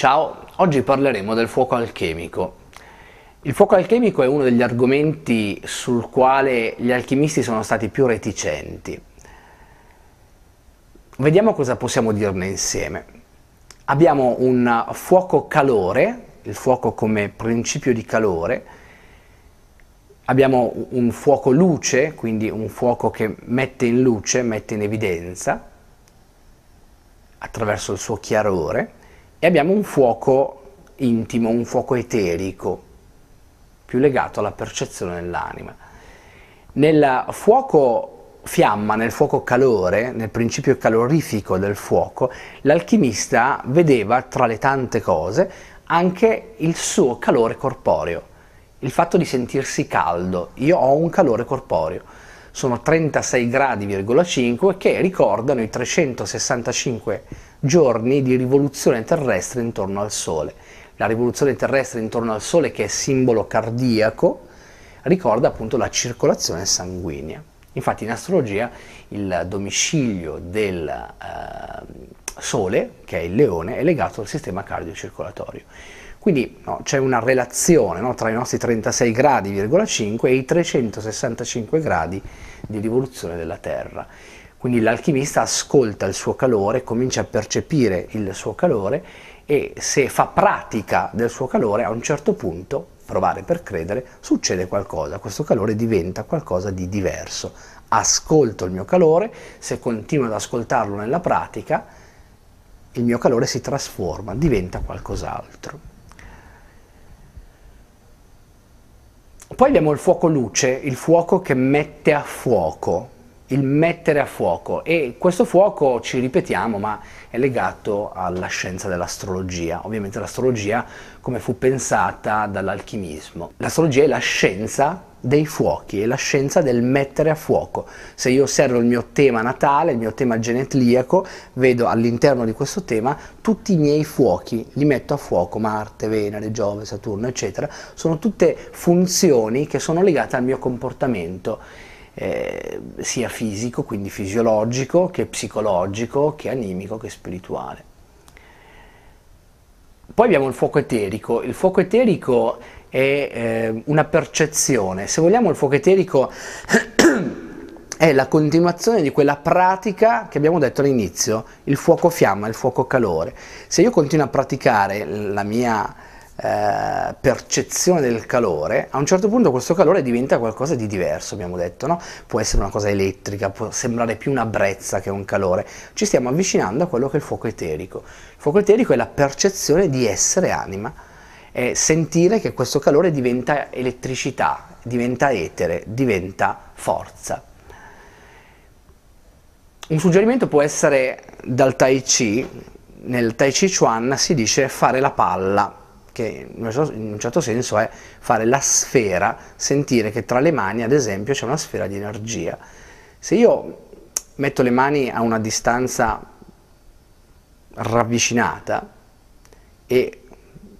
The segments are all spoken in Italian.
Ciao, oggi parleremo del fuoco alchemico. Il fuoco alchemico è uno degli argomenti sul quale gli alchimisti sono stati più reticenti. Vediamo cosa possiamo dirne insieme. Abbiamo un fuoco calore, il fuoco come principio di calore, abbiamo un fuoco luce, quindi un fuoco che mette in luce, mette in evidenza attraverso il suo chiarore, e abbiamo un fuoco intimo, un fuoco eterico, più legato alla percezione dell'anima. Nel fuoco fiamma, nel fuoco calore, nel principio calorifico del fuoco, l'alchimista vedeva tra le tante cose anche il suo calore corporeo, il fatto di sentirsi caldo. Io ho un calore corporeo, sono 36 gradi,5 che ricordano i 365 giorni di rivoluzione terrestre intorno al Sole. La rivoluzione terrestre intorno al Sole, che è simbolo cardiaco, ricorda appunto la circolazione sanguigna. Infatti in astrologia il domicilio del eh, Sole, che è il leone, è legato al sistema cardiocircolatorio. Quindi no, c'è una relazione no, tra i nostri 36,5 gradi,5 e i 365 gradi di rivoluzione della Terra. Quindi l'alchimista ascolta il suo calore, comincia a percepire il suo calore e se fa pratica del suo calore a un certo punto, provare per credere, succede qualcosa, questo calore diventa qualcosa di diverso. Ascolto il mio calore, se continuo ad ascoltarlo nella pratica, il mio calore si trasforma, diventa qualcos'altro. Poi abbiamo il fuoco luce, il fuoco che mette a fuoco, il mettere a fuoco e questo fuoco ci ripetiamo ma è legato alla scienza dell'astrologia ovviamente l'astrologia come fu pensata dall'alchimismo l'astrologia è la scienza dei fuochi è la scienza del mettere a fuoco se io osservo il mio tema natale il mio tema genetliaco vedo all'interno di questo tema tutti i miei fuochi li metto a fuoco Marte, Venere, Giove, Saturno eccetera sono tutte funzioni che sono legate al mio comportamento eh, sia fisico, quindi fisiologico, che psicologico, che animico, che spirituale. Poi abbiamo il fuoco eterico. Il fuoco eterico è eh, una percezione. Se vogliamo il fuoco eterico è la continuazione di quella pratica che abbiamo detto all'inizio, il fuoco fiamma, il fuoco calore. Se io continuo a praticare la mia eh, percezione del calore, a un certo punto questo calore diventa qualcosa di diverso, abbiamo detto, no? può essere una cosa elettrica, può sembrare più una brezza che un calore, ci stiamo avvicinando a quello che è il fuoco eterico. Il fuoco eterico è la percezione di essere anima, è sentire che questo calore diventa elettricità, diventa etere, diventa forza. Un suggerimento può essere dal Tai Chi, nel Tai Chi Chuan si dice fare la palla, che certo, in un certo senso è fare la sfera, sentire che tra le mani ad esempio c'è una sfera di energia. Se io metto le mani a una distanza ravvicinata e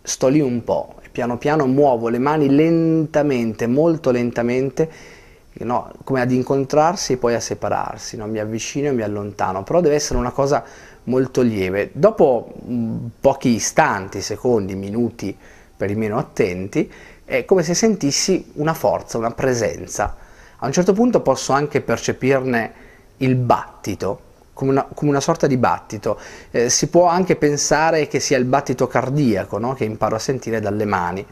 sto lì un po' e piano piano muovo le mani lentamente, molto lentamente, no? come ad incontrarsi e poi a separarsi, no? mi avvicino e mi allontano, però deve essere una cosa molto lieve. Dopo mm, pochi istanti, secondi, minuti per i meno attenti, è come se sentissi una forza, una presenza. A un certo punto posso anche percepirne il battito, come una, come una sorta di battito. Eh, si può anche pensare che sia il battito cardiaco no? che imparo a sentire dalle mani.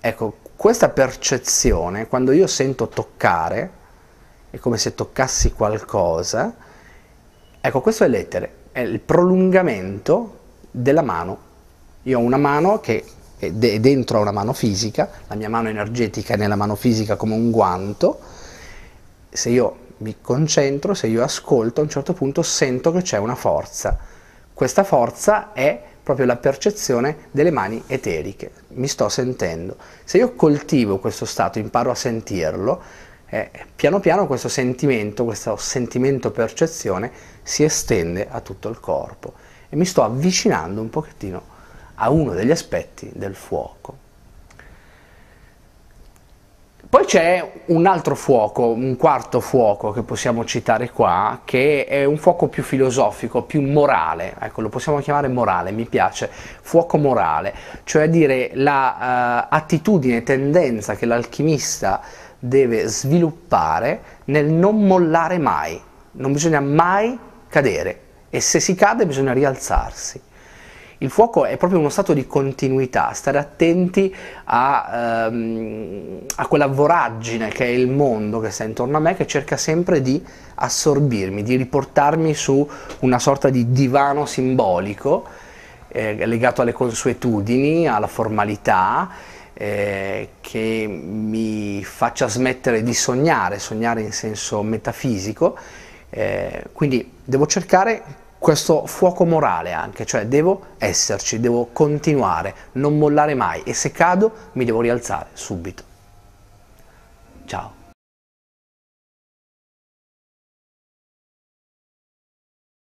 Ecco, questa percezione, quando io sento toccare, è come se toccassi qualcosa, ecco questo è l'etere, è il prolungamento della mano. Io ho una mano che è dentro a una mano fisica, la mia mano energetica è nella mano fisica come un guanto, se io mi concentro, se io ascolto, a un certo punto sento che c'è una forza. Questa forza è proprio la percezione delle mani eteriche, mi sto sentendo. Se io coltivo questo stato, imparo a sentirlo, eh, piano piano questo sentimento, questo sentimento-percezione si estende a tutto il corpo e mi sto avvicinando un pochettino a uno degli aspetti del fuoco. Poi c'è un altro fuoco, un quarto fuoco che possiamo citare qua, che è un fuoco più filosofico, più morale, ecco lo possiamo chiamare morale, mi piace, fuoco morale, cioè dire la uh, tendenza che l'alchimista deve sviluppare nel non mollare mai, non bisogna mai cadere e se si cade bisogna rialzarsi. Il fuoco è proprio uno stato di continuità, stare attenti a, ehm, a quella voragine che è il mondo che sta intorno a me, che cerca sempre di assorbirmi, di riportarmi su una sorta di divano simbolico eh, legato alle consuetudini, alla formalità, eh, che mi faccia smettere di sognare, sognare in senso metafisico. Eh, quindi devo cercare questo fuoco morale anche, cioè devo esserci, devo continuare, non mollare mai e se cado mi devo rialzare subito. Ciao.